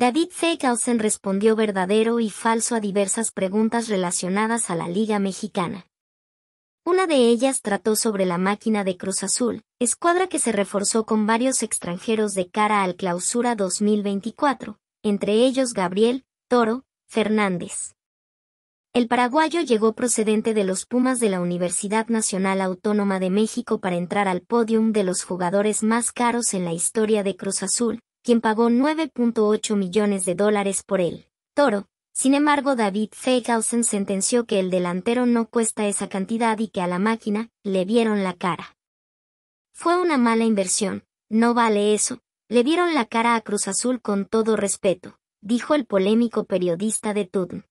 David Feikausen respondió verdadero y falso a diversas preguntas relacionadas a la Liga Mexicana. Una de ellas trató sobre la máquina de Cruz Azul, escuadra que se reforzó con varios extranjeros de cara al clausura 2024, entre ellos Gabriel, Toro, Fernández. El paraguayo llegó procedente de los Pumas de la Universidad Nacional Autónoma de México para entrar al podium de los jugadores más caros en la historia de Cruz Azul, quien pagó 9.8 millones de dólares por él, toro. Sin embargo, David Feighausen sentenció que el delantero no cuesta esa cantidad y que a la máquina le vieron la cara. Fue una mala inversión, no vale eso, le dieron la cara a Cruz Azul con todo respeto, dijo el polémico periodista de Tudn.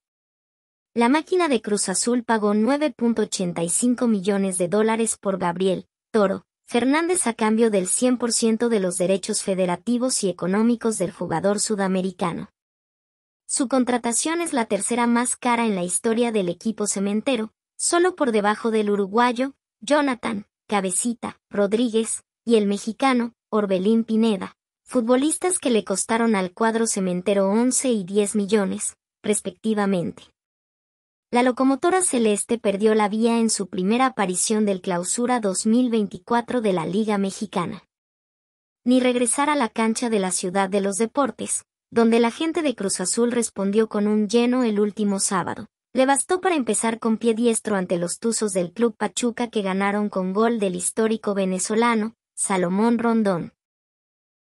La máquina de Cruz Azul pagó 9.85 millones de dólares por Gabriel, Toro, Fernández a cambio del 100% de los derechos federativos y económicos del jugador sudamericano. Su contratación es la tercera más cara en la historia del equipo cementero, solo por debajo del uruguayo, Jonathan, Cabecita, Rodríguez, y el mexicano, Orbelín Pineda, futbolistas que le costaron al cuadro cementero 11 y 10 millones, respectivamente. La locomotora celeste perdió la vía en su primera aparición del clausura 2024 de la Liga Mexicana. Ni regresar a la cancha de la Ciudad de los Deportes, donde la gente de Cruz Azul respondió con un lleno el último sábado. Le bastó para empezar con pie diestro ante los tuzos del Club Pachuca que ganaron con gol del histórico venezolano, Salomón Rondón.